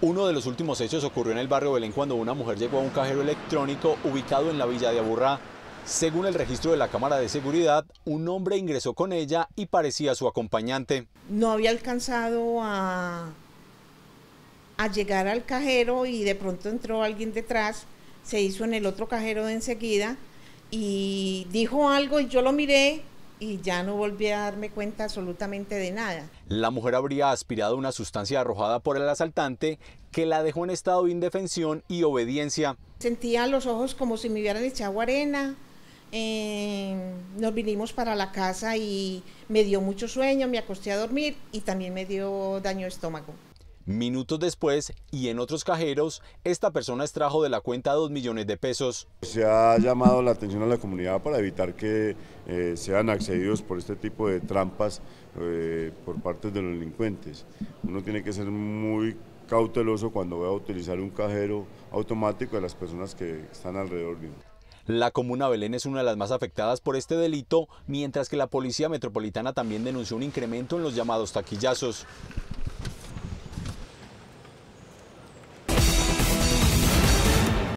Uno de los últimos hechos ocurrió en el barrio Belén cuando una mujer llegó a un cajero electrónico ubicado en la villa de Aburrá. Según el registro de la cámara de seguridad, un hombre ingresó con ella y parecía su acompañante. No había alcanzado a, a llegar al cajero y de pronto entró alguien detrás, se hizo en el otro cajero de enseguida y dijo algo y yo lo miré y ya no volví a darme cuenta absolutamente de nada. La mujer habría aspirado una sustancia arrojada por el asaltante que la dejó en estado de indefensión y obediencia. Sentía los ojos como si me hubieran echado arena. Eh, nos vinimos para la casa y me dio mucho sueño, me acosté a dormir y también me dio daño de estómago. Minutos después, y en otros cajeros, esta persona extrajo de la cuenta 2 millones de pesos. Se ha llamado la atención a la comunidad para evitar que eh, sean accedidos por este tipo de trampas eh, por parte de los delincuentes. Uno tiene que ser muy cauteloso cuando va a utilizar un cajero automático de las personas que están alrededor La comuna Belén es una de las más afectadas por este delito, mientras que la Policía Metropolitana también denunció un incremento en los llamados taquillazos.